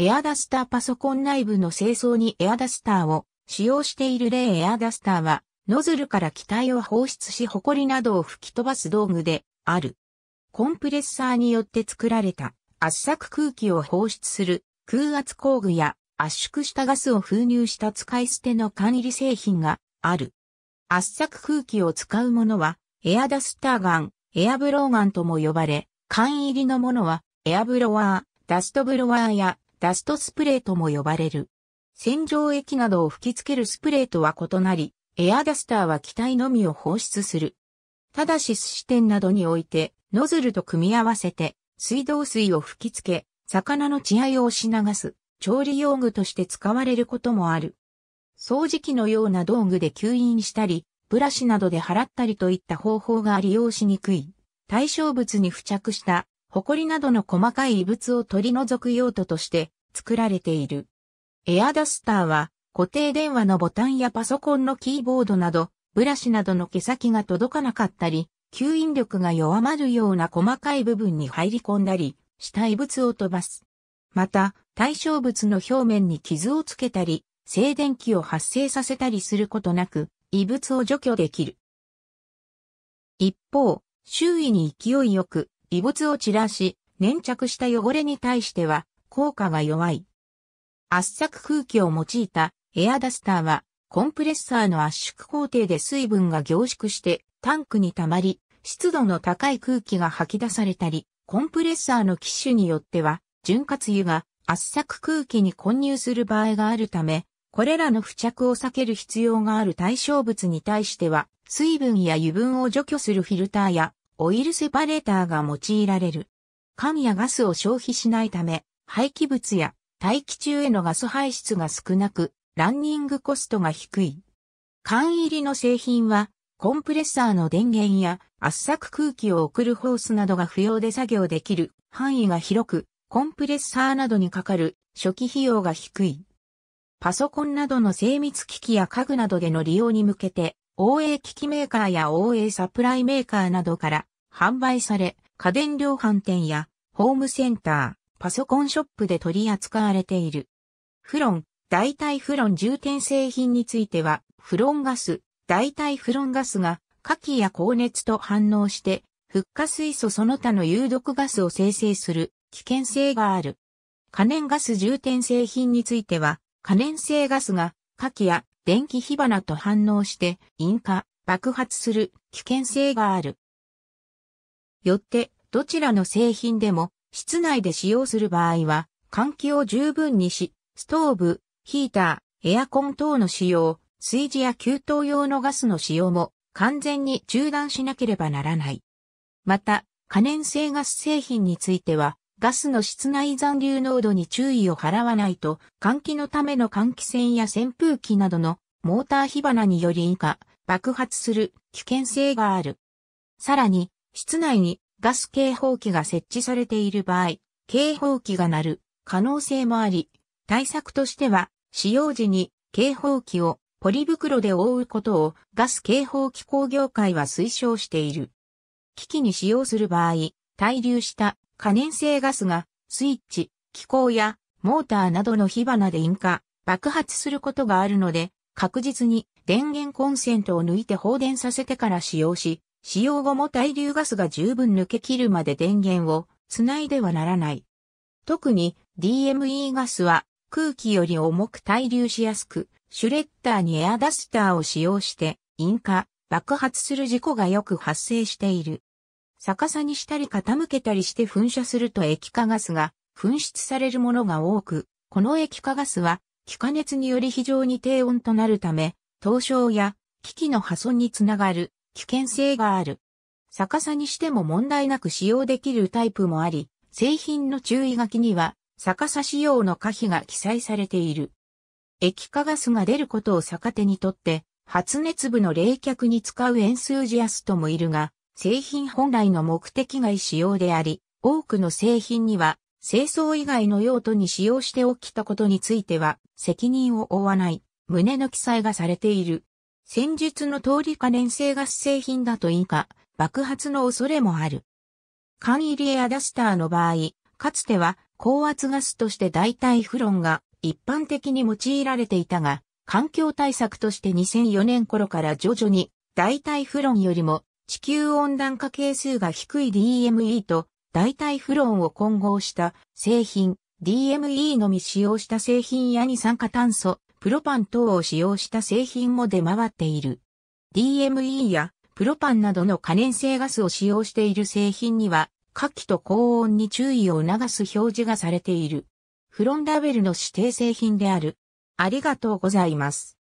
エアダスターパソコン内部の清掃にエアダスターを使用している例エアダスターは、ノズルから気体を放出し埃などを吹き飛ばす道具である。コンプレッサーによって作られた圧搾空気を放出する空圧工具や圧縮したガスを封入した使い捨ての缶入り製品がある。圧搾空気を使うものはエアダスターガン、エアブローガンとも呼ばれ、缶入りのものはエアブロワー、ダストブロワーやダストスプレーとも呼ばれる。洗浄液などを吹き付けるスプレーとは異なり、エアダスターは気体のみを放出する。ただし寿司店などにおいて、ノズルと組み合わせて、水道水を吹き付け、魚の血合いを押し流す、調理用具として使われることもある。掃除機のような道具で吸引したり、ブラシなどで払ったりといった方法が利用しにくい。対象物に付着した埃などの細かい異物を取り除く用途として作られている。エアダスターは固定電話のボタンやパソコンのキーボードなど、ブラシなどの毛先が届かなかったり、吸引力が弱まるような細かい部分に入り込んだり、した異物を飛ばす。また、対象物の表面に傷をつけたり、静電気を発生させたりすることなく、異物を除去できる。一方、周囲に勢いよく異物を散らし、粘着した汚れに対しては効果が弱い。圧搾空気を用いたエアダスターはコンプレッサーの圧縮工程で水分が凝縮してタンクに溜まり、湿度の高い空気が吐き出されたり、コンプレッサーの機種によっては、潤滑油が圧搾空気に混入する場合があるため、これらの付着を避ける必要がある対象物に対しては、水分や油分を除去するフィルターやオイルセパレーターが用いられる。缶やガスを消費しないため、廃棄物や大気中へのガス排出が少なく、ランニングコストが低い。缶入りの製品は、コンプレッサーの電源や圧搾空気を送るホースなどが不要で作業できる範囲が広く、コンプレッサーなどにかかる初期費用が低い。パソコンなどの精密機器や家具などでの利用に向けて、OA 機器メーカーや OA サプライメーカーなどから販売され、家電量販店やホームセンター、パソコンショップで取り扱われている。フロン、代替フロン充填製品については、フロンガス、代替フロンガスが火器や高熱と反応して、フッ化水素その他の有毒ガスを生成する危険性がある。可燃ガス充填製品については、可燃性ガスが火器や電気火花と反応して引火、爆発する危険性がある。よって、どちらの製品でも、室内で使用する場合は、換気を十分にし、ストーブ、ヒーター、エアコン等の使用、炊事や給湯用のガスの使用も完全に中断しなければならない。また、可燃性ガス製品については、ガスの室内残留濃度に注意を払わないと、換気のための換気扇や扇風機などのモーター火花により以下、爆発する危険性がある。さらに、室内にガス警報器が設置されている場合、警報器が鳴る可能性もあり、対策としては、使用時に警報器をポリ袋で覆うことをガス警報機工業会は推奨している。機器に使用する場合、滞留した可燃性ガスがスイッチ、機構やモーターなどの火花で引火、爆発することがあるので、確実に電源コンセントを抜いて放電させてから使用し、使用後も対流ガスが十分抜け切るまで電源を繋いではならない。特に DME ガスは空気より重く対流しやすく、シュレッダーにエアダスターを使用して引火、爆発する事故がよく発生している。逆さにしたり傾けたりして噴射すると液化ガスが噴出されるものが多く、この液化ガスは気化熱により非常に低温となるため、凍傷や機器の破損につながる危険性がある。逆さにしても問題なく使用できるタイプもあり、製品の注意書きには逆さ使用の可否が記載されている。液化ガスが出ることを逆手にとって、発熱部の冷却に使うエンスージアストもいるが、製品本来の目的外使用であり、多くの製品には清掃以外の用途に使用して起きたことについては責任を負わない胸の記載がされている。戦術の通り可燃性ガス製品だといいか、爆発の恐れもある。缶入りエアダスターの場合、かつては高圧ガスとして代替フロンが一般的に用いられていたが、環境対策として2004年頃から徐々に代替フロンよりも地球温暖化係数が低い DME と代替フロンを混合した製品、DME のみ使用した製品や二酸化炭素プロパン等を使用した製品も出回っている。DME やプロパンなどの可燃性ガスを使用している製品には、火器と高温に注意を促す表示がされている。フロンラベルの指定製品である。ありがとうございます。